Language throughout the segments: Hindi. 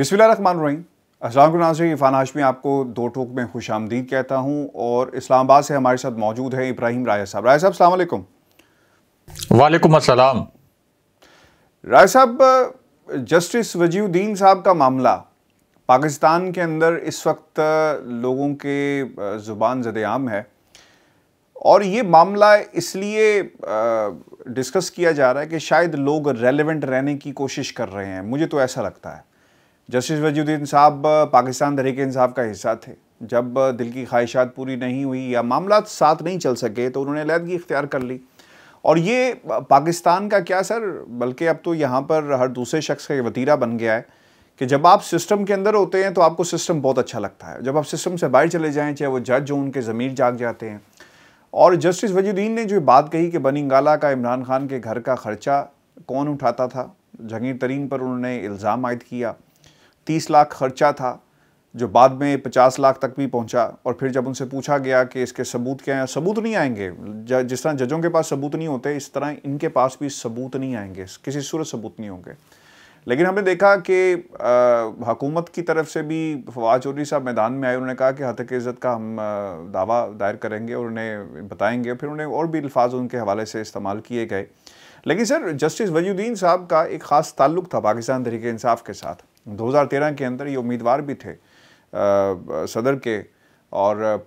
बिस्मिल्लाहमान अस्सलाम नाजरी इरफान हाशमी आपको दो टोक में खुश आमदीद कहता हूँ और इस्लामाबाद से हमारे साथ मौजूद है इब्राहिम राय साहब राय साहब सलामकुम वालेकुम अस्सलाम राय साहब जस्टिस वजीउद्दीन साहब का मामला पाकिस्तान के अंदर इस वक्त लोगों के ज़ुबान जदेआम है और ये मामला इसलिए डिस्कस किया जा रहा है कि शायद लोग रेलिवेंट रहने की कोशिश कर रहे हैं मुझे तो ऐसा लगता है जस्टिस वजीउद्दीन साहब पाकिस्तान तहरीक इंसाफ का हिस्सा थे जब दिल की ख्वाहिशात पूरी नहीं हुई या मामला साथ नहीं चल सके तो उन्होंने अलीहदगी इख्तियार कर ली और ये पाकिस्तान का क्या सर बल्कि अब तो यहाँ पर हर दूसरे शख्स का वतीरा बन गया है कि जब आप सिस्टम के अंदर होते हैं तो आपको सिस्टम बहुत अच्छा लगता है जब आप सिस्टम से बाहर चले जाएँ चाहे वो जज हो उनके ज़मीर जाग जाते हैं और जस्टिस वजीउद्दीन ने जो बात कही कि बनिंगाला का इमरान खान के घर का खर्चा कौन उठाता था जहांगीर तरीन पर उन्होंने इल्ज़ाम आयद किया तीस लाख खर्चा था जो बाद में पचास लाख तक भी पहुंचा और फिर जब उनसे पूछा गया कि इसके सबूत क्या हैं सबूत नहीं आएंगे जिस तरह जजों के पास सबूत नहीं होते इस तरह इनके पास भी सबूत नहीं आएंगे किसी सूरत सबूत नहीं होंगे लेकिन हमने देखा कि हकूमत की तरफ से भी फवाद चौधरी साहब मैदान में आए उन्होंने कहा कि हतक इज़्ज़त का हम दावा दायर करेंगे और उन्हें बताएंगे फिर उन्हें और भी अल्फाज उनके हवाले से इस्तेमाल किए गए लेकिन सर जस्टिस वजुद्दीन साहब का एक ख़ास ताल्लुक था पाकिस्तान तरीके इंसाफ के साथ 2013 के अंदर ये उम्मीदवार भी थे आ, सदर के और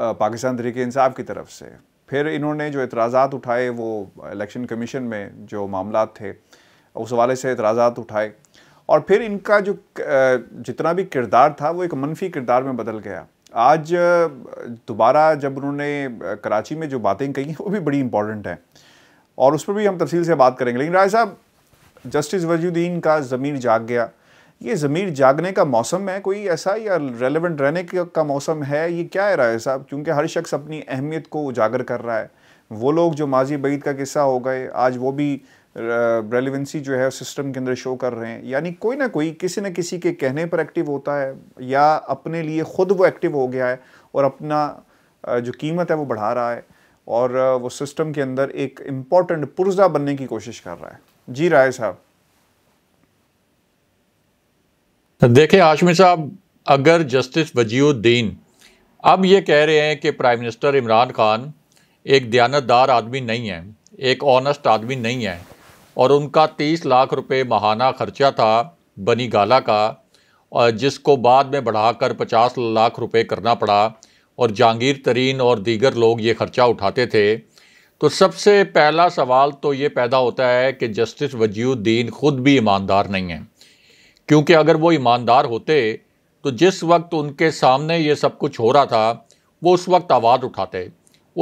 पाकिस्तान तरीके इंसाफ की तरफ से फिर इन्होंने जो एतराज़ात उठाए वो इलेक्शन कमीशन में जो मामला थे उस हवाले से एतराज़ात उठाए और फिर इनका जो जितना भी किरदार था वो एक मनफी किरदार में बदल गया आज दोबारा जब उन्होंने कराची में जो बातें कही वो भी बड़ी इंपॉर्टेंट हैं और उस पर भी हम तफसील से बात करेंगे लेकिन राय साहब जस्टिस वजुद्दीन का ज़मीर जाग गया ये ज़मीर जागने का मौसम है कोई ऐसा या रेलिवेंट रहने का मौसम है ये क्या है राय साहब क्योंकि हर शख्स अपनी अहमियत को उजागर कर रहा है वो लोग जो माजी बीद का किस्सा हो गए आज वो भी रेलिवेंसी जो है सिस्टम के अंदर शो कर रहे हैं यानी कोई ना कोई किसी न किसी के कहने पर एक्टिव होता है या अपने लिए ख़ुद वो एक्टिव हो गया है और अपना जो कीमत है वो बढ़ा रहा है और वो सिस्टम के अंदर एक इम्पॉर्टेंट पुर्जा बनने की कोशिश कर रहा है जी राय साहब देखिए हाशमी साहब अगर जस्टिस वजीउद्दीन अब ये कह रहे हैं कि प्राइम मिनिस्टर इमरान खान एक दयानतदार आदमी नहीं है एक ऑनेस्ट आदमी नहीं है और उनका तीस लाख रुपए महाना खर्चा था बनी गाला का और जिसको बाद में बढ़ाकर पचास लाख रुपए करना पड़ा और जहांगीर तरीन और दीगर लोग ये खर्चा उठाते थे तो सबसे पहला सवाल तो ये पैदा होता है कि जस्टिस वजीउद्दीन ख़ुद भी ईमानदार नहीं है क्योंकि अगर वो ईमानदार होते तो जिस वक्त उनके सामने ये सब कुछ हो रहा था वो उस वक्त आवाज़ उठाते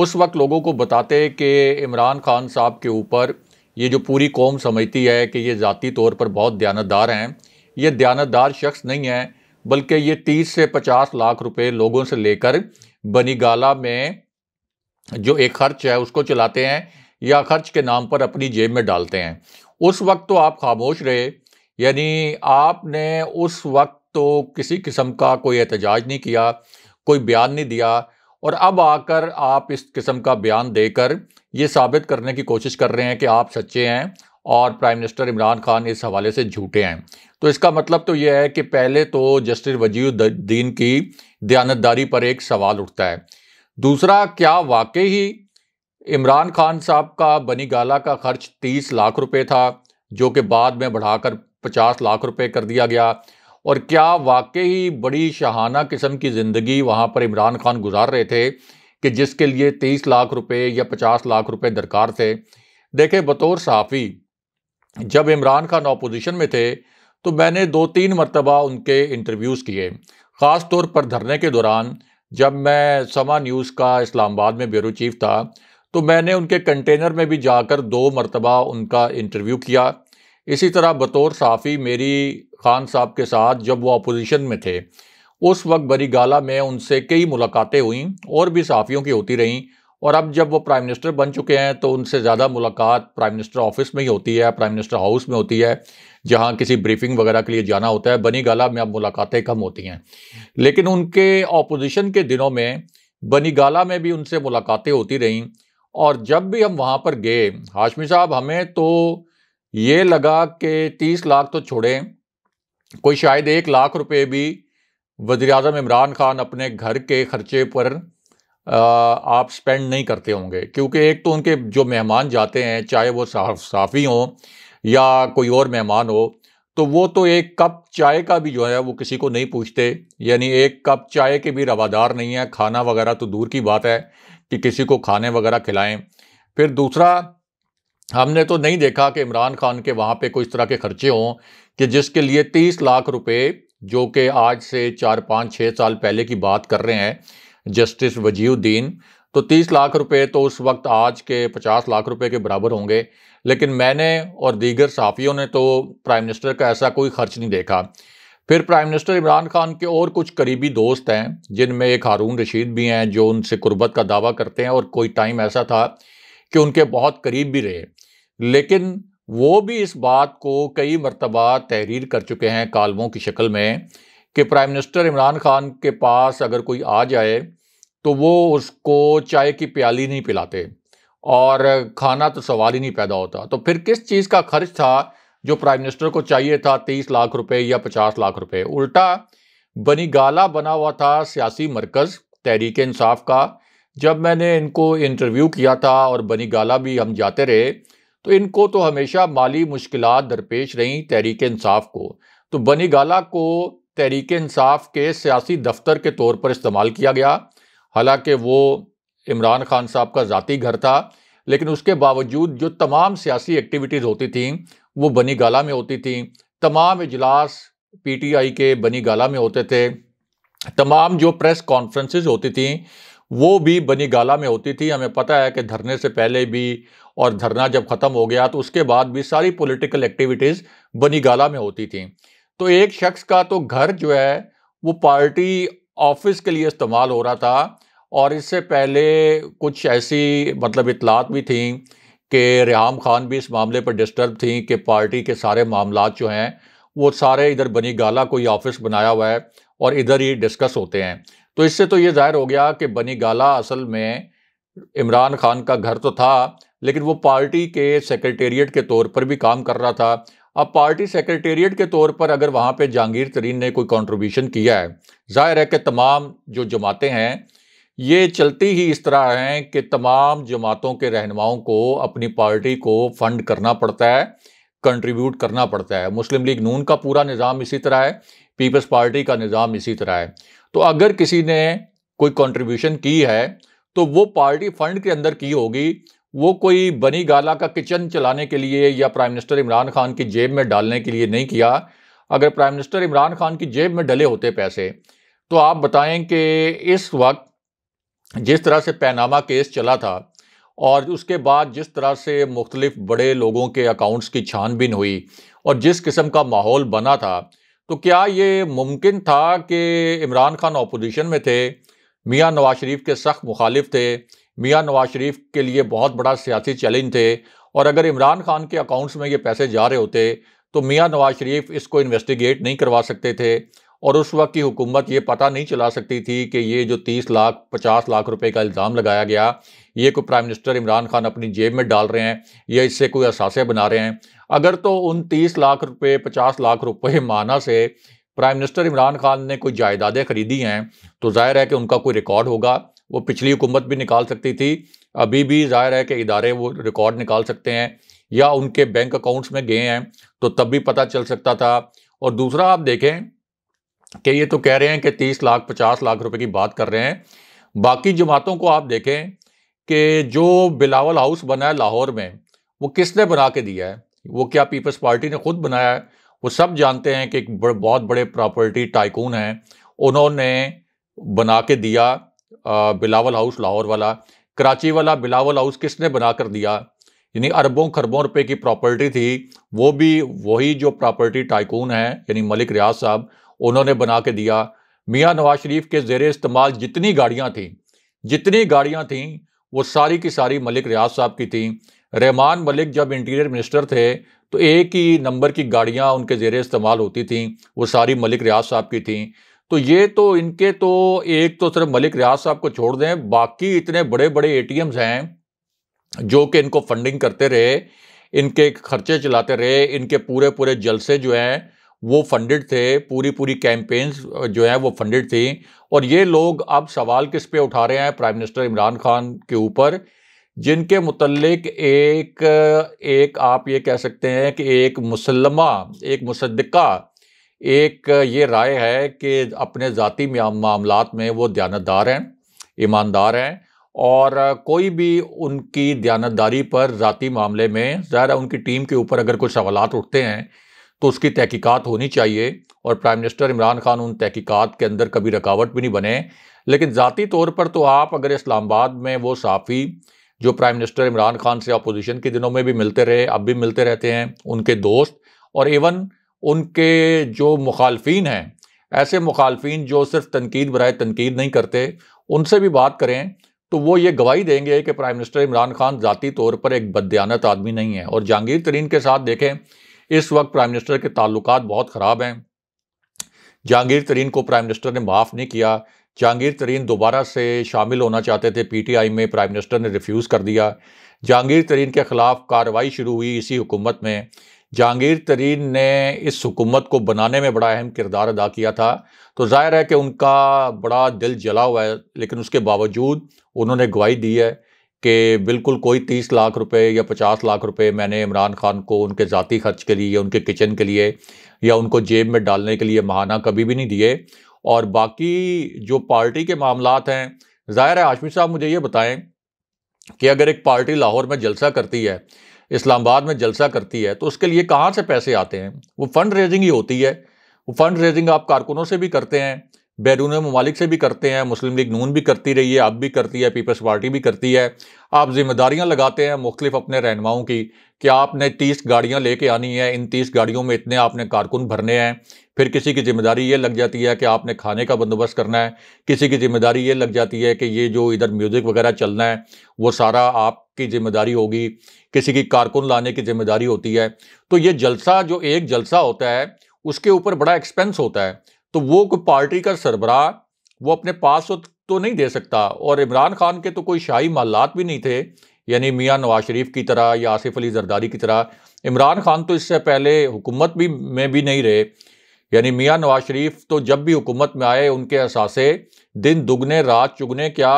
उस वक्त लोगों को बताते कि इमरान खान साहब के ऊपर ये जो पूरी कौम समझती है कि ये ज़ाती तौर पर बहुत दयानतदार हैं ये दयानतदार शख्स नहीं है बल्कि ये तीस से पचास लाख रुपए लोगों से लेकर बनीगाला में जो एक खर्च है उसको चलाते हैं या खर्च के नाम पर अपनी जेब में डालते हैं उस वक्त तो आप खामोश रहे यानी आपने उस वक्त तो किसी किस्म का कोई एहतजाज नहीं किया कोई बयान नहीं दिया और अब आकर आप इस किस्म का बयान देकर ये साबित करने की कोशिश कर रहे हैं कि आप सच्चे हैं और प्राइम मिनिस्टर इमरान खान इस हवाले से झूठे हैं तो इसका मतलब तो यह है कि पहले तो जस्टिस वजीउद्दीन की दयानतदारी पर एक सवाल उठता है दूसरा क्या वाकई ही इमरान खान साहब का बनी गाला का खर्च तीस लाख रुपए था जो कि बाद में बढ़ाकर पचास लाख रुपए कर दिया गया और क्या वाकई बड़ी शहाना किस्म की ज़िंदगी वहाँ पर इमरान खान गुजार रहे थे कि जिसके लिए तेईस लाख रुपये या पचास लाख रुपये दरकार थे देखे बतौर सहाफ़ी जब इमरान खान अपोजिशन में थे तो मैंने दो तीन मरतबा उनके इंटरव्यूज़ किए ख़ास तौर पर धरने के दौरान जब मैं समा न्यूज़ का इस्लामाबाद में ब्यूरो चीफ था तो मैंने उनके कंटेनर में भी जाकर दो मरतबा उनका इंटरव्यू किया इसी तरह बतौर साफ़ी मेरी ख़ान साहब के साथ जब वो अपोजिशन में थे उस वक्त बरी गाला में उनसे कई मुलाकातें हुईं और भी साफ़ियों की होती रहीं और अब जब वो प्राइम मिनिस्टर बन चुके हैं तो उनसे ज़्यादा मुलाकात प्राइम मिनिस्टर ऑफिस में ही होती है प्राइम मिनिस्टर हाउस में होती है जहाँ किसी ब्रीफिंग वगैरह के लिए जाना होता है बनी गाला में अब मुलाकातें कम होती हैं लेकिन उनके ऑपोजिशन के दिनों में बनी गाला में भी उनसे मुलाकातें होती रहीं और जब भी हम वहाँ पर गए हाशमी साहब हमें तो ये लगा कि तीस लाख तो छोड़ें कोई शायद एक लाख रुपए भी वज़ी अजम इमरान ख़ान अपने घर के ख़र्चे पर आप स्पेंड नहीं करते होंगे क्योंकि एक तो उनके जो मेहमान जाते हैं चाहे वो साफ साफ़ी हों या कोई और मेहमान हो तो वो तो एक कप चाय का भी जो है वो किसी को नहीं पूछते यानी एक कप चाय के भी रवादार नहीं है खाना वगैरह तो दूर की बात है कि किसी को खाने वगैरह खिलाएं फिर दूसरा हमने तो नहीं देखा कि इमरान खान के वहाँ पे कोई इस तरह के खर्चे हों कि जिसके लिए तीस लाख रुपए जो कि आज से चार पाँच छः साल पहले की बात कर रहे हैं जस्टिस वजीउद्दीन तो तीस लाख रुपए तो उस वक्त आज के पचास लाख रुपए के बराबर होंगे लेकिन मैंने और दीगर साफियों ने तो प्राइम मिनिस्टर का ऐसा कोई खर्च नहीं देखा फिर प्राइम मिनिस्टर इमरान खान के और कुछ करीबी दोस्त हैं जिनमें एक हारून रशीद भी हैं जो उनसे कुर्बत का दावा करते हैं और कोई टाइम ऐसा था कि उनके बहुत करीब भी रहे लेकिन वो भी इस बात को कई मरतबा तहरीर कर चुके हैं कालमों की शक्ल में कि प्राइम मिनिस्टर इमरान खान के पास अगर कोई आ जाए तो वो उसको चाय की प्याली नहीं पिलाते और खाना तो सवाल ही नहीं पैदा होता तो फिर किस चीज़ का खर्च था जो प्राइम मिनिस्टर को चाहिए था तेईस लाख रुपए या पचास लाख रुपए उल्टा बनी गाला बना हुआ था सियासी मरकज़ तहरीक इंसाफ का जब मैंने इनको इंटरव्यू किया था और बनी गाला भी हम जाते रहे तो इनको तो हमेशा माली मुश्किल दरपेश रहीं तहरीक इंसाफ को तो बनी गाला को तहरीक इंसाफ के सियासी दफ्तर के तौर पर इस्तेमाल किया गया हालांकि वो इमरान खान साहब का ज़ाती घर था लेकिन उसके बावजूद जो तमाम सियासी एक्टिविटीज़ होती थी वो बनी गाला में होती थी तमाम इजलास आई के बनी गाला में होते थे तमाम जो प्रेस कॉन्फ्रेंसेस होती थी वो भी बनीगाला में होती थी हमें पता है कि धरने से पहले भी और धरना जब ख़त्म हो गया तो उसके बाद भी सारी पॉलिटिकल एक्टिविटीज़ बनीगाला में होती थी तो एक शख्स का तो घर जो है वो पार्टी ऑफिस के लिए इस्तेमाल हो रहा था और इससे पहले कुछ ऐसी मतलब इतलात भी थी कि रेहम खान भी इस मामले पर डिस्टर्ब थी कि पार्टी के सारे मामला जो हैं वो सारे इधर बनी गाला कोई ऑफिस बनाया हुआ है और इधर ही डिस्कस होते हैं तो इससे तो ये जाहिर हो गया कि बनी गाला असल में इमरान खान का घर तो था लेकिन वो पार्टी के सेक्रेटेरिएट के तौर पर भी काम कर रहा था अब पार्टी सेक्रेटेरिएट के तौर पर अगर वहाँ पे जहांगीर तरीन ने कोई कंट्रीब्यूशन किया है जाहिर है कि तमाम जो जमातें हैं ये चलती ही इस तरह हैं कि तमाम जमातों के रहनुमाओं को अपनी पार्टी को फंड करना पड़ता है कंट्रीब्यूट करना पड़ता है मुस्लिम लीग नून का पूरा निज़ाम इसी तरह है पीपल्स पार्टी का निज़ाम इसी तरह है तो अगर किसी ने कोई कंट्रीब्यूशन की है तो वो पार्टी फंड के अंदर की होगी वो कोई बनी गाला का किचन चलाने के लिए या प्राइम मिनिस्टर इमरान खान की जेब में डालने के लिए नहीं किया अगर प्राइम मिनिस्टर इमरान खान की जेब में डले होते पैसे तो आप बताएं कि इस वक्त जिस तरह से पैनामा केस चला था और उसके बाद जिस तरह से मुख्तलिफ बड़े लोगों के अकाउंट्स की छानबीन हुई और जिस किस्म का माहौल बना था तो क्या ये मुमकिन था कि इमरान खान अपोजिशन में थे मियाँ नवाज शरीफ के सख्त मुखालिफ थे मियाँ नवाज शरीफ के लिए बहुत बड़ा सियासी चैलेंज थे और अगर इमरान खान के अकाउंट्स में ये पैसे जा रहे होते तो मियाँ नवाज शरीफ इसको इन्वेस्टिगेट नहीं करवा सकते थे और उस वक्त की हुकूमत ये पता नहीं चला सकती थी कि ये जो तीस लाख पचास लाख रुपए का इल्ज़ाम लगाया गया ये कोई प्राइम मिनिस्टर इमरान खान अपनी जेब में डाल रहे हैं या इससे कोई असासे बना रहे हैं अगर तो उन तीस लाख रुपए पचास लाख रुपए माना से प्राइम मिनिस्टर इमरान खान ने कोई जायदादें खरीदी हैं तो जाहिर है कि उनका कोई रिकॉर्ड होगा वो पिछली हुकूमत भी निकाल सकती थी अभी भी जाहिर है कि इदारे वो रिकॉर्ड निकाल सकते हैं या उनके बैंक अकाउंट्स में गए हैं तो तब भी पता चल सकता था और दूसरा आप देखें कि ये तो कह रहे हैं कि तीस लाख पचास लाख रुपए की बात कर रहे हैं बाकी जमातों को आप देखें कि जो बिलावल हाउस बना है लाहौर में वो किसने बना के दिया है वो क्या पीपल्स पार्टी ने खुद बनाया है वो सब जानते हैं कि एक बड़, बहुत बड़े प्रॉपर्टी टाइकून हैं उन्होंने बना के दिया आ, बिलावल हाउस लाहौर वाला कराची वाला बिलावल हाउस किसने बना कर दिया यानी अरबों खरबों रुपए की प्रॉपर्टी थी वो भी वही जो प्रॉपर्टी टाइकून है यानी मलिक रियाज साहब उन्होंने बना के दिया मियाँ नवाज शरीफ के जेर इस्तेमाल जितनी गाड़ियाँ थीं जितनी गाड़ियाँ थीं वो सारी की सारी मलिक रियाज साहब की थी रहमान मलिक जब इंटीरियर मिनिस्टर थे तो एक ही नंबर की गाड़ियाँ उनके जेर इस्तेमाल होती थीं वो सारी मलिक रियाज साहब की थीं तो ये तो इनके तो एक तो सिर्फ मलिक रियाज साहब को छोड़ दें बाकी इतने बड़े बड़े ए हैं जो कि इनको फंडिंग करते रहे इनके खर्चे चलाते रहे इनके पूरे पूरे जलसे जो हैं वो फंडेड थे पूरी पूरी कैंपेन्स जो है वो फंडेड थी और ये लोग अब सवाल किस पे उठा रहे हैं प्राइम मिनिस्टर इमरान खान के ऊपर जिनके मतलब एक एक आप ये कह सकते हैं कि एक मुसलमा एक मुसदा एक ये राय है कि अपने ज़ाती मामलों में वो दयानतदार हैं ईमानदार हैं और कोई भी उनकी दयानतदारी पर ज़ाती मामले में ज़्यादा उनकी टीम के ऊपर अगर कुछ सवाल उठते हैं तो उसकी तहकीकात होनी चाहिए और प्राइम मिनिस्टर इमरान खान उन तहकीकात के अंदर कभी रुकावट भी नहीं बने लेकिन ज़ाती तौर पर तो आप अगर इस्लामाबाद में वो साफ़ी जो प्राइम मिनिस्टर इमरान खान से अपोजिशन के दिनों में भी मिलते रहे अब भी मिलते रहते हैं उनके दोस्त और इवन उनके जो मुखालफी हैं ऐसे मुखालफी जो सिर्फ तनकीद बरए तनकीद नहीं करते उनसे भी बात करें तो वो ये गवाही देंगे कि प्राइम मिनिस्टर इमरान खान ज़ाती तौर पर एक बदयानत आदमी नहीं है और जहांगीर तरीन के साथ देखें इस वक्त प्राइम मिनिस्टर के ताल्लुक बहुत ख़राब हैं जहांगीर तरीन को प्राइम मिनिस्टर ने माफ़ नहीं किया जहांगीर तरीन दोबारा से शामिल होना चाहते थे पीटीआई में प्राइम मिनिस्टर ने रिफ्यूज़ कर दिया जहांगीर तरीन के ख़िलाफ़ कार्रवाई शुरू हुई इसी हुकूमत में जहांगीर तरीन ने इस हुकूमत को बनाने में बड़ा अहम किरदार अदा किया था तो जाहिर है कि उनका बड़ा दिल जला हुआ है लेकिन उसके बावजूद उन्होंने गवाही दी है कि बिल्कुल कोई तीस लाख रुपए या पचास लाख रुपए मैंने इमरान खान को उनके ज़ाती खर्च के लिए उनके किचन के लिए या उनको जेब में डालने के लिए महाना कभी भी नहीं दिए और बाकी जो पार्टी के मामला हैं ज़ाहिर है आशमी साहब मुझे ये बताएं कि अगर एक पार्टी लाहौर में जलसा करती है इस्लामाबाद में जलसा करती है तो उसके लिए कहाँ से पैसे आते हैं वो फ़ंड रेजिंग ही होती है वो फ़ंड रेजिंग आप कारकुनों से भी करते हैं बैरून ममालिक से भी करते हैं मुस्लिम लीग नून भी करती रही है अब भी करती है पीपल्स पार्टी भी करती है आप जिम्मेदारियां लगाते हैं मुख्तफ अपने रहनुमाओं की कि आपने तीस गाड़ियां लेके आनी है इन तीस गाड़ियों में इतने आपने कारकुन भरने हैं फिर किसी की जिम्मेदारी ये लग जाती है कि आपने खाने का बंदोबस्त करना है किसी की जिम्मेदारी ये लग जाती है कि ये जो इधर म्यूज़िक वगैरह चलना है वो सारा आपकी जिम्मेदारी होगी किसी की कारकुन लाने की जिम्मेदारी होती है तो ये जलसा जो एक जलसा होता है उसके ऊपर बड़ा एक्सपेंस होता है तो वो कोई पार्टी का सरबराह वो अपने पास तो नहीं दे सकता और इमरान खान के तो कोई शाही मालात भी नहीं थे यानी मियाँ नवाज शरीफ की तरह या आसिफ अली जरदारी की तरह इमरान खान तो इससे पहले हुकूमत भी में भी नहीं रहे यानी मियाँ नवाज शरीफ तो जब भी हुकूमत में आए उनके असासे दिन दुगने रात चुगने क्या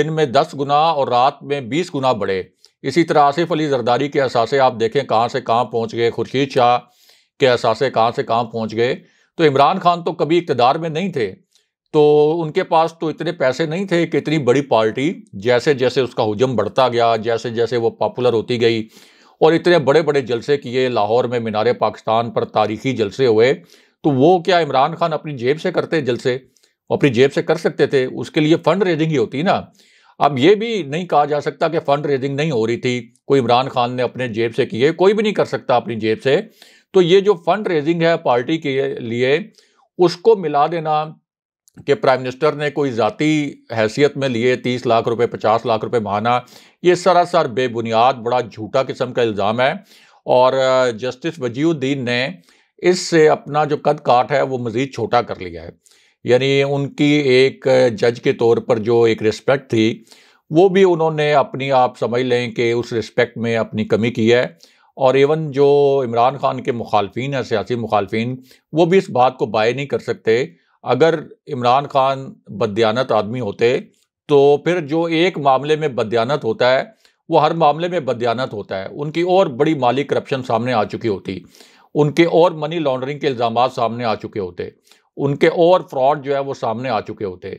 दिन में दस गुना और रात में बीस गुना बढ़े इसी तरह आसिफ अली जरदारी के असासे आप देखें कहाँ से कहाँ पहुँच गए खुर्शीद शाह के असासे कहाँ से कहाँ पहुँच गए तो इमरान खान तो कभी इकतदार में नहीं थे तो उनके पास तो इतने पैसे नहीं थे कि इतनी बड़ी पार्टी जैसे जैसे उसका हजम बढ़ता गया जैसे जैसे वो पॉपुलर होती गई और इतने बड़े बड़े जलसे किए लाहौर में मीनार पाकिस्तान पर तारीखी जलसे हुए तो वो क्या इमरान खान अपनी जेब से करते जलसे अपनी जेब से कर सकते थे उसके लिए फ़ंड रेजिंग ही होती ना अब ये भी नहीं कहा जा सकता कि फ़ंड रेजिंग नहीं हो रही थी कोई इमरान खान ने अपने जेब से किए कोई भी नहीं कर सकता अपनी जेब से तो ये जो फंड रेजिंग है पार्टी के लिए उसको मिला देना कि प्राइम मिनिस्टर ने कोई ज़ाती हैसियत में लिए तीस लाख रुपए पचास लाख रुपए माना ये सरासर बेबुनियाद बड़ा झूठा किस्म का इल्ज़ाम है और जस्टिस वजीउद्दीन ने इससे अपना जो कद काट है वो मज़ीद छोटा कर लिया है यानी उनकी एक जज के तौर पर जो एक रिस्पेक्ट थी वो भी उन्होंने अपनी आप समझ लें कि उस रिस्पेक्ट में अपनी कमी की है और इवन जो इमरान खान के मुखालफन हैं सियासी मुखालफन वो भी इस बात को बाय नहीं कर सकते अगर इमरान खान बदयानत आदमी होते तो फिर जो एक मामले में बदयानत होता है वो हर मामले में बदयानत होता है उनकी और बड़ी माली करप्शन सामने आ चुकी होती उनके और मनी लॉन्ड्रिंग के इल्ज़ाम सामने आ चुके होते उनके और फ्रॉड जो है वो सामने आ चुके होते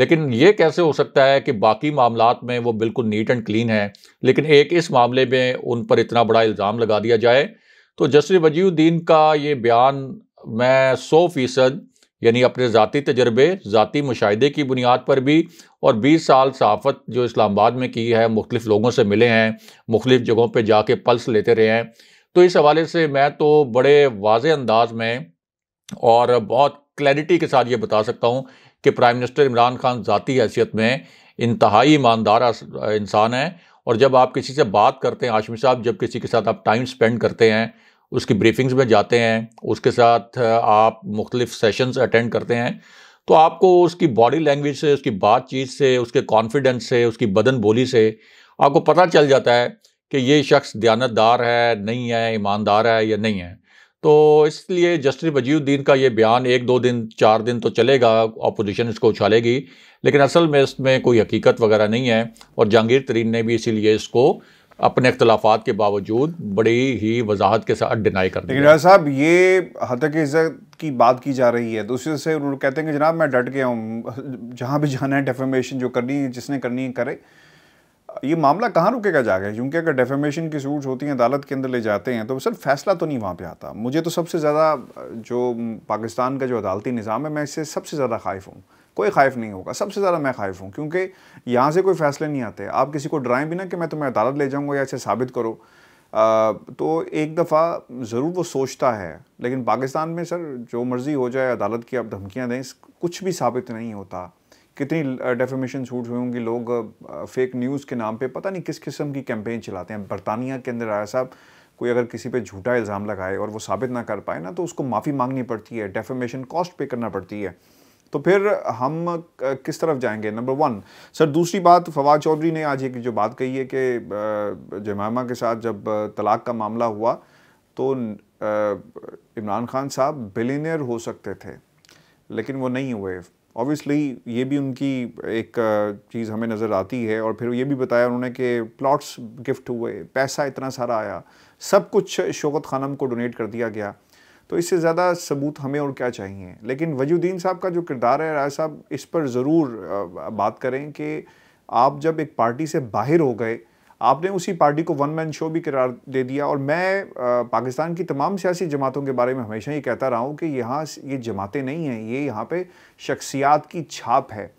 लेकिन ये कैसे हो सकता है कि बाकी मामला में वो बिल्कुल नीट एंड क्लीन है लेकिन एक इस मामले में उन पर इतना बड़ा इल्ज़ाम लगा दिया जाए तो जसर वजीउद्दीन का ये बयान मैं सौ फ़ीसद यानी अपने ज़ाती तजर्बे ज़ाती मुशाहे की बुनियाद पर भी और 20 साल सहाफ़त जो इस्लामाबाद में की है मुख्तलिफ़ लोगों से मिले हैं मुख्तलिफ़ जगहों पर जाके पल्स लेते रहे हैं तो इस हवाले से मैं तो बड़े वाज अंदाज में और बहुत क्लैरिटी के साथ ये बता सकता हूँ कि प्राइम मिनिस्टर इमरान खान ज़ाती हैसियत में इंतहाई ईमानदार इंसान है और जब आप किसी से बात करते हैं आशमी साहब जब किसी के साथ आप टाइम स्पेंड करते हैं उसकी ब्रीफिंग्स में जाते हैं उसके साथ आप मुख्तलिफ सेशंस अटेंड करते हैं तो आपको उसकी बॉडी लैंग्वेज से उसकी बातचीत से उसके कॉन्फिडेंस से उसकी बदन बोली से आपको पता चल जाता है कि ये शख्स दयानतदार है नहीं है ईमानदार है या नहीं है तो इसलिए जस्टिस वजीउद्दीन का ये बयान एक दो दिन चार दिन तो चलेगा अपोजिशन इसको उछालेगी लेकिन असल में इसमें कोई हकीकत वगैरह नहीं है और जहांगीर तरीन ने भी इसीलिए इसको अपने अख्तलाफात के बावजूद बड़ी ही वजाहत के साथ डिनाई कर दिया साहब ये हद इज़्ज़त की बात की जा रही है दूसरे तो से उन्होंने कहते हैं कि जनाब मैं डट गया हूँ जहाँ भी जाना है डेफेमेशन जो करनी है जिसने करनी है करे ये मामला कहाँ रुकेगा जाके क्योंकि अगर डेफेमेशन की सूट होती हैं अदालत के अंदर ले जाते हैं तो सर फैसला तो नहीं वहाँ पे आता मुझे तो सबसे ज़्यादा जो पाकिस्तान का जो अदालती निज़ाम है मैं इससे सबसे ज़्यादा खाइफ हूँ कोई खाइफ नहीं होगा सबसे ज़्यादा मैं खाइफ हूँ क्योंकि यहाँ से कोई फैसले नहीं आते आप किसी को डराएं भी ना कि मैं तुम्हें अदालत ले जाऊँगा या इसे साबित करो आ, तो एक दफ़ा ज़रूर वो सोचता है लेकिन पाकिस्तान में सर जो मर्ज़ी हो जाए अदालत की आप धमकियाँ दें कुछ भी साबित नहीं होता कितनी डेफेमेशन छूट हुई होंगी लोग फेक न्यूज़ के नाम पे पता नहीं किस किस्म की कैंपेन चलाते हैं बरतानिया के अंदर आया साहब कोई अगर किसी पे झूठा इल्ज़ाम लगाए और वो साबित ना कर पाए ना तो उसको माफ़ी मांगनी पड़ती है डेफेमेशन कॉस्ट पे करना पड़ती है तो फिर हम किस तरफ जाएंगे नंबर वन सर दूसरी बात फवाद चौधरी ने आज एक जो बात कही है कि जमामा के साथ जब तलाक का मामला हुआ तो इमरान खान साहब बिलीनियर हो सकते थे लेकिन वो नहीं हुए ऑब्वियसली ये भी उनकी एक चीज़ हमें नज़र आती है और फिर ये भी बताया उन्होंने कि प्लॉट्स गिफ्ट हुए पैसा इतना सारा आया सब कुछ शोकत खानम को डोनेट कर दिया गया तो इससे ज़्यादा सबूत हमें और क्या चाहिए लेकिन वजुद्दीन साहब का जो किरदार है राय साहब इस पर ज़रूर बात करें कि आप जब एक पार्टी से बाहर हो गए आपने उसी पार्टी को वन मैन शो भी करार दे दिया और मैं पाकिस्तान की तमाम सियासी जमातों के बारे में हमेशा ही कहता रहा हूँ कि यहाँ ये जमातें नहीं हैं ये यहाँ पे शख्सियात की छाप है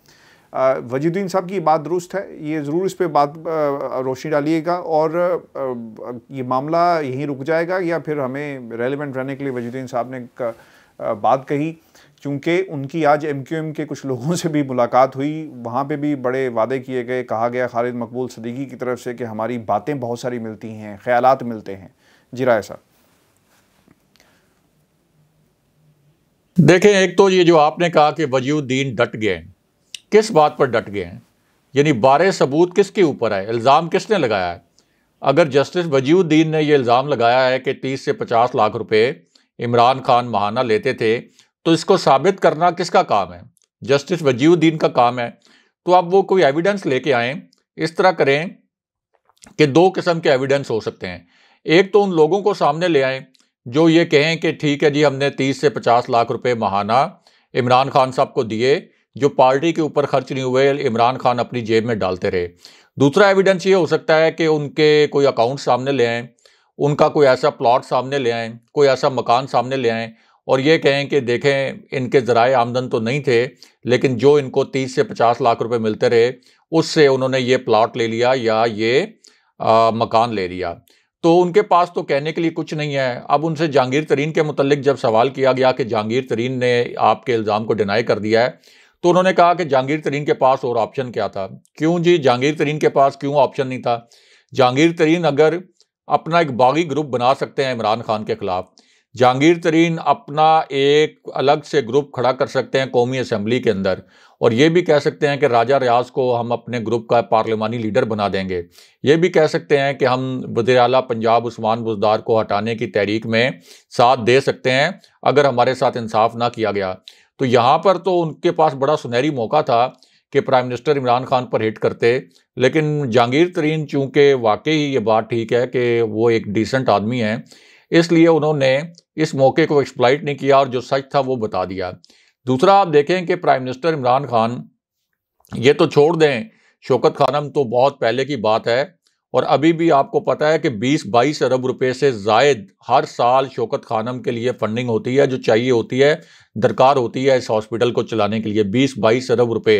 वजीद्दीन साहब की बात दुरुस्त है ये ज़रूर इस पर बात रोशनी डालिएगा और ये मामला यहीं रुक जाएगा या फिर हमें रेलिवेंट रहने के लिए वजीद्दीन साहब ने बात कही क्योंकि उनकी आज एम के कुछ लोगों से भी मुलाकात हुई वहाँ पे भी बड़े वादे किए गए कहा गया खालिद मकबूल सदीकी की तरफ से कि हमारी बातें बहुत सारी मिलती हैं ख्याल मिलते हैं जी राय साहब देखें एक तो ये जो आपने कहा कि वजीउद्दीन डट गए हैं किस बात पर डट गए हैं यानी बारे सबूत किसके ऊपर है इल्ज़ाम किसने लगाया है अगर जस्टिस वजीउद्दीन ने यह इल्ज़ाम लगाया है कि तीस से पचास लाख रुपए इमरान खान महाना लेते थे तो इसको साबित करना किसका काम है जस्टिस वजीउद्दीन का काम है तो आप वो कोई एविडेंस लेके आए इस तरह करें कि दो किस्म के एविडेंस हो सकते हैं एक तो उन लोगों को सामने ले आए जो ये कहें कि ठीक है जी हमने 30 से 50 लाख रुपए महाना इमरान खान साहब को दिए जो पार्टी के ऊपर खर्च नहीं हुए इमरान खान अपनी जेब में डालते रहे दूसरा एविडेंस ये हो सकता है कि उनके कोई अकाउंट सामने ले आएँ उनका कोई ऐसा प्लॉट सामने ले आएँ कोई ऐसा मकान सामने ले आएँ और ये कहें कि देखें इनके ज़राए आमदन तो नहीं थे लेकिन जो इनको तीस से पचास लाख रुपए मिलते रहे उससे उन्होंने ये प्लाट ले लिया या ये आ, मकान ले लिया तो उनके पास तो कहने के लिए कुछ नहीं है अब उनसे जहांगीर तरीन के मतलब जब सवाल किया गया कि जहांगीर तरीन ने आपके इल्ज़ाम को डिनाई कर दिया है तो उन्होंने कहा कि जहांगीर तरीन के पास और ऑप्शन क्या था क्यों जी जहांगीर तरीन के पास क्यों ऑप्शन नहीं था जहांगीर तरीन अगर अपना एक बागी ग्रुप बना सकते हैं इमरान खान के ख़िलाफ़ जहांगीर तरीन अपना एक अलग से ग्रुप खड़ा कर सकते हैं कौमी असम्बली के अंदर और ये भी कह सकते हैं कि राजा रियाज को हम अपने ग्रुप का पार्लिमानी लीडर बना देंगे ये भी कह सकते हैं कि हम वजी पंजाब उस्मान बुजदार को हटाने की तहरीक में साथ दे सकते हैं अगर हमारे साथ इंसाफ ना किया गया तो यहाँ पर तो उनके पास बड़ा सुनहरी मौका था कि प्राइम मिनिस्टर इमरान खान पर हिट करते लेकिन जहांगीर तरीन चूँकि वाकई ये बात ठीक है कि वो एक डिसेंट आदमी हैं इसलिए उन्होंने इस मौके को एक्सप्लाइट नहीं किया और जो सच था वो बता दिया दूसरा आप देखें कि प्राइम मिनिस्टर इमरान खान ये तो छोड़ दें शोकत खानम तो बहुत पहले की बात है और अभी भी आपको पता है कि 20 बाईस अरब रुपए से जायद हर साल शोकत खानम के लिए फंडिंग होती है जो चाहिए होती है दरकार होती है इस हॉस्पिटल को चलाने के लिए 20 बाईस अरब रुपए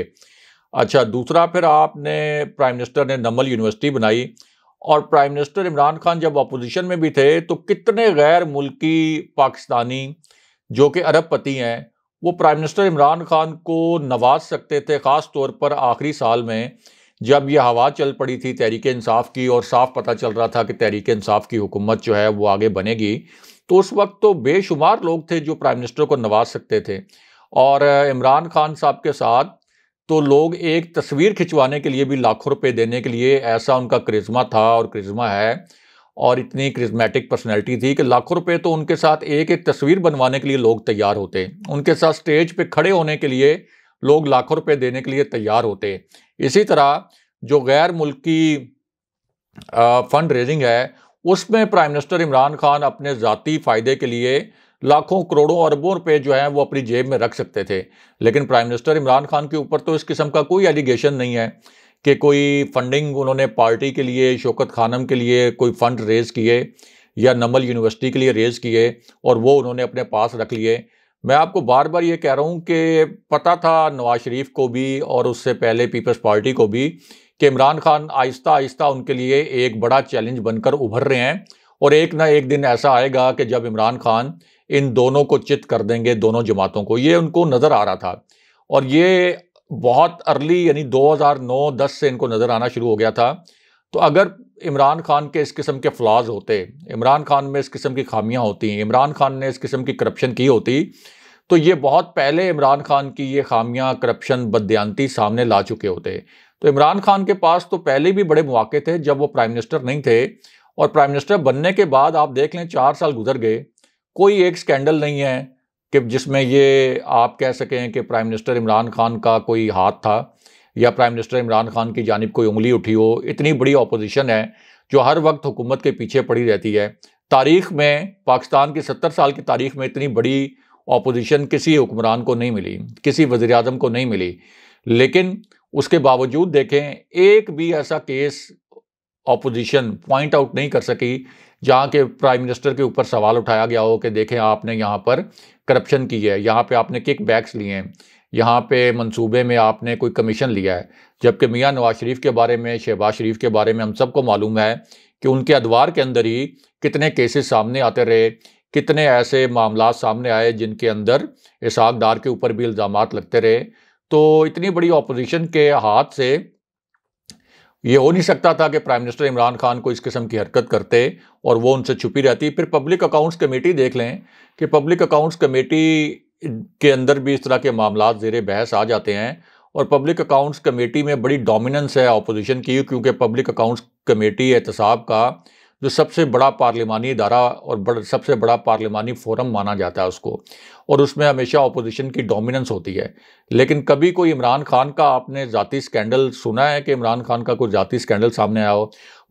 अच्छा दूसरा फिर आपने प्राइम मिनिस्टर ने नमल यूनिवर्सिटी बनाई और प्राइम मिनिस्टर इमरान खान जब अपोजिशन में भी थे तो कितने गैर मुल्की पाकिस्तानी जो कि अरबपति हैं वो प्राइम मिनिस्टर इमरान खान को नवाज सकते थे ख़ास तौर पर आखिरी साल में जब यह हवा चल पड़ी थी तहरीक इंसाफ की और साफ पता चल रहा था कि तहरीक इंसाफ की हुकूमत जो है वो आगे बनेगी तो उस वक्त तो बेशुमार लोग थे जो प्राइम मिनिस्टर को नवाज सकते थे और इमरान खान साहब के साथ तो लोग एक तस्वीर खिंचवाने के लिए भी लाखों रुपए देने के लिए ऐसा उनका करिज्मा था और करिज्मा है और इतनी क्रिज्मेटिक पर्सनैलिटी थी कि लाखों रुपए तो उनके साथ एक एक तस्वीर बनवाने के लिए लोग तैयार होते उनके साथ स्टेज पे खड़े होने के लिए लोग लाखों रुपए देने के लिए तैयार होते इसी तरह जो गैर मुल्की फ़ंड रेजिंग है उसमें प्राइम मिनिस्टर इमरान खान अपने ज़ाती फ़ायदे के लिए लाखों करोड़ों अरबों रुपए जो है वो अपनी जेब में रख सकते थे लेकिन प्राइम मिनिस्टर इमरान खान के ऊपर तो इस किस्म का कोई एलिगेशन नहीं है कि कोई फंडिंग उन्होंने पार्टी के लिए शौकत खानम के लिए कोई फंड रेज किए या नमल यूनिवर्सिटी के लिए रेज किए और वो उन्होंने अपने पास रख लिए मैं आपको बार बार ये कह रहा हूँ कि पता था नवाज शरीफ को भी और उससे पहले पीपल्स पार्टी को भी कि इमरान खान आहिस्ता आहिस्ता उनके लिए एक बड़ा चैलेंज बनकर उभर रहे हैं और एक ना एक दिन ऐसा आएगा कि जब इमरान खान इन दोनों को चित कर देंगे दोनों जमातों को ये उनको नज़र आ रहा था और ये बहुत अर्ली यानी 2009-10 से इनको नज़र आना शुरू हो गया था तो अगर इमरान खान के इस किस्म के फ्लाज होते इमरान खान में इस किस्म की खामियां होती इमरान खान ने इस किस्म की करप्शन की होती तो ये बहुत पहले इमरान खान की ये खामियां करप्शन बदयांती सामने ला चुके होते तो इमरान खान के पास तो पहले भी बड़े मौके थे जब वो प्राइम मिनिस्टर नहीं थे और प्राइम मिनिस्टर बनने के बाद आप देख लें चार साल गुजर गए कोई एक स्कैंडल नहीं है कि जिसमें ये आप कह सकें कि प्राइम मिनिस्टर इमरान खान का कोई हाथ था या प्राइम मिनिस्टर इमरान खान की जानब कोई उंगली उठी हो इतनी बड़ी अपोजिशन है जो हर वक्त हुकूमत के पीछे पड़ी रहती है तारीख में पाकिस्तान की सत्तर साल की तारीख में इतनी बड़ी अपोजिशन किसी हुक्मरान को नहीं मिली किसी वज़ी अजम को नहीं मिली लेकिन उसके बावजूद देखें एक भी ऐसा केस अपोजिशन पॉइंट आउट नहीं कर सकी जहाँ के प्राइम मिनिस्टर के ऊपर सवाल उठाया गया हो कि देखें आपने यहाँ पर करप्शन की है यहाँ पे आपने किक बैक्स लिए हैं यहाँ पे मंसूबे में आपने कोई कमीशन लिया है जबकि मियाँ नवाज शरीफ के बारे में शहबाज शरीफ के बारे में हम सबको मालूम है कि उनके अदवार के अंदर ही कितने केसेस सामने आते रहे कितने ऐसे मामला सामने आए जिनके अंदर इसाकदार डार के ऊपर भी इल्ज़ाम लगते रहे तो इतनी बड़ी अपोजिशन के हाथ से ये हो नहीं सकता था कि प्राइम मिनिस्टर इमरान खान को इस किस्म की हरकत करते और वो उनसे छुपी रहती फिर पब्लिक अकाउंट्स कमेटी देख लें कि पब्लिक अकाउंट्स कमेटी के अंदर भी इस तरह के मामला जेर बहस आ जाते हैं और पब्लिक अकाउंट्स कमेटी में बड़ी डोमिनेंस है अपोजिशन की क्योंकि पब्लिक अकाउंट्स कमेटी एहतसाब का जो सबसे बड़ा पार्लिमानी इदारा और बड़, सबसे बड़ा पार्लिमानी फोरम माना जाता है उसको और उसमें हमेशा अपोजिशन की डोमिनेंस होती है लेकिन कभी कोई इमरान खान का आपने ज़ाती स्कैंडल सुना है कि इमरान खान का कोई ज़ाती स्कैंडल सामने आया हो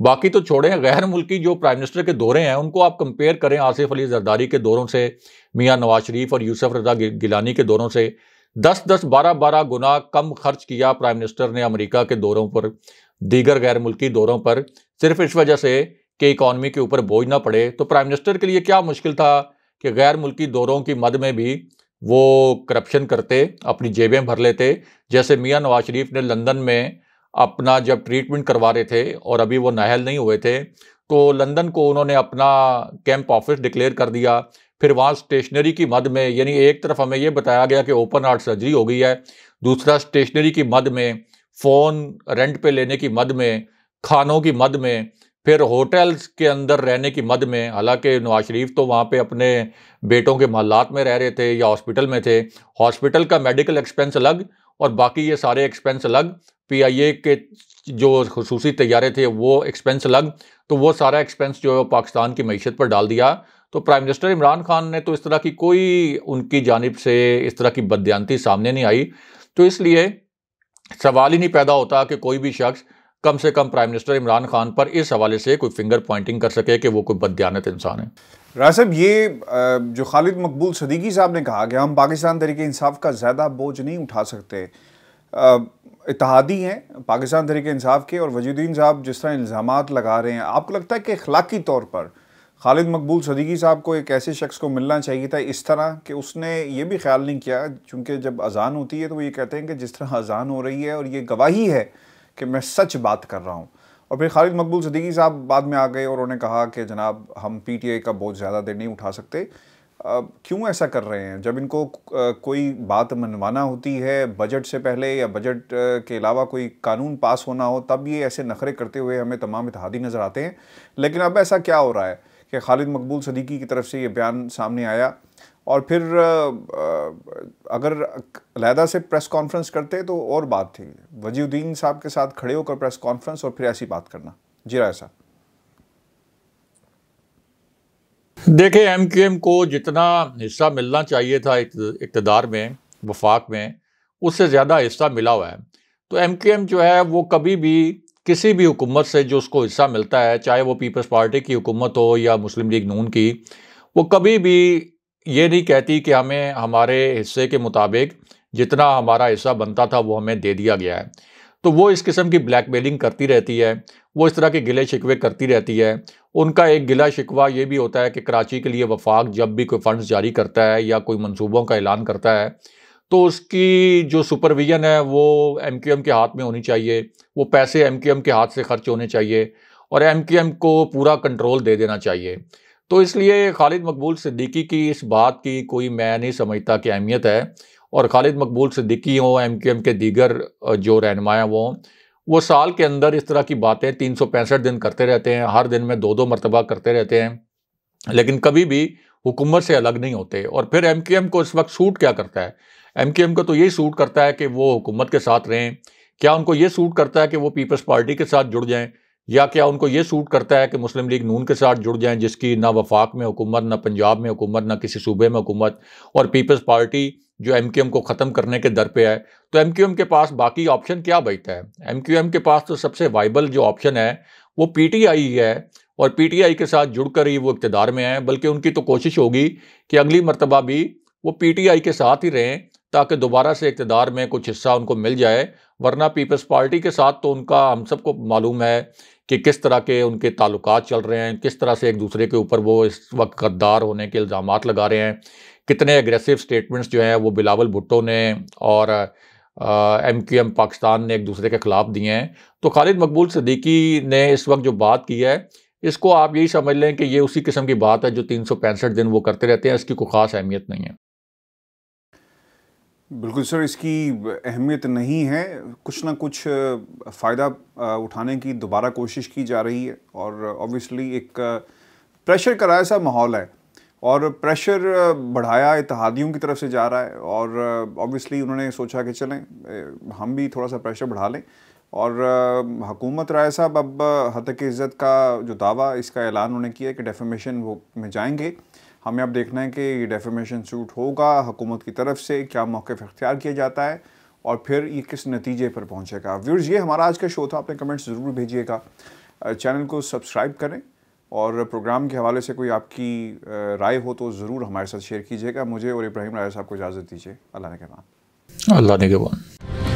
बाकी तो छोड़ें गैर मुल्की जो प्राइम मिनिस्टर के दौरे हैं उनको आप कंपेयर करें आसिफ अली जरदारी के दौरों से मियाँ नवाज शरीफ और यूसफ़ रजा गिलानी के दौरों से दस दस बारह बारह गुना कम खर्च किया प्राइम मिनिस्टर ने अमरीका के दौरों पर दीगर गैर मुल्की दौरों पर सिर्फ इस वजह से कि इकॉनमी के ऊपर बोझ ना पड़े तो प्राइम मिनिस्टर के लिए क्या मुश्किल था कि गैर मुल्की दौरों की मद में भी वो करप्शन करते अपनी जेबें भर लेते जैसे मियाँ नवाज शरीफ ने लंदन में अपना जब ट्रीटमेंट करवा रहे थे और अभी वो नाहल नहीं हुए थे तो लंदन को उन्होंने अपना कैंप ऑफिस डिक्लेयर कर दिया फिर वहाँ स्टेशनरी की मद में यानी एक तरफ हमें यह बताया गया कि ओपन हार्ट सर्जरी हो गई है दूसरा स्टेशनरी की मद में फ़ोन रेंट पे लेने की मद में खानों की मद में फिर होटल्स के अंदर रहने की मद में हालांकि नवाज शरीफ तो वहाँ पे अपने बेटों के महलात में रह रहे थे या हॉस्पिटल में थे हॉस्पिटल का मेडिकल एक्सपेंस अलग और बाकी ये सारे एक्सपेंस अलग पीआईए के जो खसूस तैयारे थे वो एक्सपेंस अलग तो वो सारा एक्सपेंस जो है पाकिस्तान की मीशत पर डाल दिया तो प्राइम मिनिस्टर इमरान खान ने तो इस तरह की कोई उनकी जानब से इस तरह की बदयानती सामने नहीं आई तो इसलिए सवाल ही नहीं पैदा होता कि कोई भी शख्स कम से कम प्राइम मिनिस्टर इमरान खान पर इस हवाले से कोई फिंगर पॉइंटिंग कर सके कि वो कोई बदयानत इंसान है राय साहब ये जो खालिद मकबूल सदीकी साहब ने कहा कि हम पाकिस्तान तरीके इंसाफ का ज़्यादा बोझ नहीं उठा सकते इतिहादी हैं पाकिस्तान तरीके इंसाफ के और वजुद्दीन साहब जिस तरह इल्ज़ाम लगा रहे हैं आपको लगता है कि अखलाकी तौर पर खालिद मकबूल सदीकी साहब को एक ऐसे शख्स को मिलना चाहिए था इस तरह कि उसने ये भी ख्याल नहीं किया चूँकि जब अजान होती है तो वो ये कहते हैं कि जिस तरह अजान हो रही है और ये गवाही है कि मैं सच बात कर रहा हूँ और फिर खालिद मकबूल सदीकी साहब बाद में आ गए और उन्होंने कहा कि जनाब हम आई का बहुत ज़्यादा देर नहीं उठा सकते क्यों ऐसा कर रहे हैं जब इनको कोई बात मनवाना होती है बजट से पहले या बजट के अलावा कोई कानून पास होना हो तब ये ऐसे नखरे करते हुए हमें तमाम इतिहादी नज़र आते हैं लेकिन अब ऐसा क्या हो रहा है कि खालिद मकबूल सदीकी की तरफ से ये बयान सामने आया और फिर अगर लहदा से प्रेस कॉन्फ्रेंस करते तो और बात थी वजीउद्दीन साहब के साथ खड़े होकर प्रेस कॉन्फ्रेंस और फिर ऐसी बात करना जी राय साहब देखिए एम क्यू एम को जितना हिस्सा मिलना चाहिए था इकतदार में वफाक में उससे ज़्यादा हिस्सा मिला हुआ है तो एम क्यू एम जो है वो कभी भी किसी भी हुकूमत से जो उसको हिस्सा मिलता है चाहे वो पीपल्स पार्टी की हुकूमत हो या मुस्लिम लीग नून की वो कभी भी ये नहीं कहती कि हमें हमारे हिस्से के मुताबिक जितना हमारा हिस्सा बनता था वो हमें दे दिया गया है तो वो इस किस्म की ब्लैकमेलिंग करती रहती है वो इस तरह के गिले शिकवे करती रहती है उनका एक गिला शिकवा ये भी होता है कि कराची के लिए वफाक जब भी कोई फंड्स जारी करता है या कोई मंसूबों का ऐलान करता है तो उसकी जो सुपरविज़न है वो एम के हाथ में होनी चाहिए वो पैसे एम के हाथ से खर्च होने चाहिए और एम को पूरा कंट्रोल दे देना चाहिए तो इसलिए खालिद मकबूल सिद्दीकी की इस बात की कोई मैं नहीं समझता कि अहमियत है और खालिद मकबूल सिद्दीकी हों एम क्यू एम के दीगर जो रहनमाया वो वो साल के अंदर इस तरह की बातें तीन सौ पैंसठ दिन करते रहते हैं हर दिन में दो दो मरतबा करते रहते हैं लेकिन कभी भी हुकूमत से अलग नहीं होते और फिर एम क्यू एम को इस वक्त सूट क्या करता है एम क्यू एम को तो यही सूट करता है कि वो हुकूमत के साथ रहें क्या उनको ये सूट करता है कि वो पीपल्स पार्टी के साथ जुड़ जाएँ या क्या उनको ये सूट करता है कि मुस्लिम लीग नून के साथ जुड़ जाएं जिसकी ना वफाक में हुकूमत ना पंजाब में हुकूमत ना किसी सूबे में हुकूमत और पीपल्स पार्टी जो एम क्यू एम को ख़त्म करने के दर पे है तो एम क्यू एम के पास बाकी ऑप्शन क्या बचता है एम क्यू एम के पास तो सबसे वाइबल जो ऑप्शन है वो पी टी आई ही है और पी टी आई के साथ जुड़कर ही वो इकतदार में आए बल्कि उनकी तो कोशिश होगी कि अगली मरतबा भी वो पी टी आई के साथ ही रहें ताकि दोबारा से इकतदार में कुछ हिस्सा उनको मिल जाए वरना पीपल्स पार्टी के साथ तो उनका हम सबको मालूम है कि किस तरह के उनके ताल्लुक चल रहे हैं किस तरह से एक दूसरे के ऊपर वो इस वक्त गद्दार होने के इल्ज़ाम लगा रहे हैं कितने एग्रेसिव स्टेटमेंट्स जो हैं वो बिलावल भुट्टो ने और एम क्यू एम पाकिस्तान ने एक दूसरे के ख़िलाफ़ दिए हैं तो खालिद मकबूल सदीकी ने इस वक्त जो बात की है इसको आप यही समझ लें कि ये उसी किस्म की बात है जो तीन सौ पैंसठ दिन वो करते रहते हैं इसकी कोई ख़ास अहमियत नहीं है बिल्कुल सर इसकी अहमियत नहीं है कुछ ना कुछ फ़ायदा उठाने की दोबारा कोशिश की जा रही है और ऑब्वियसली एक प्रेशर का ऐसा माहौल है और प्रेशर बढ़ाया इतिहादियों की तरफ से जा रहा है और ऑब्वियसली उन्होंने सोचा कि चलें हम भी थोड़ा सा प्रेशर बढ़ा लें और हकूमत राय साहब अब हद इज़्ज़त का जो दावा इसका ऐलान उन्होंने किया कि डेफेमेशन वो में जाएंगे हमें अब देखना है कि ये डेफेमेशन सूट होगा हुकूमत की तरफ से क्या मौक़ अख्तियार किया जाता है और फिर ये किस नतीजे पर पहुँचेगा व्यूर्स ये हमारा आज का शो था अपने कमेंट्स ज़रूर भेजिएगा चैनल को सब्सक्राइब करें और प्रोग्राम के हवाले से कोई आपकी राय हो तो ज़रूर हमारे साथ शेयर कीजिएगा मुझे और इब्राहिम राय साहब को इजाज़त दीजिए अल्लाह ने के अल्लाह ने कहान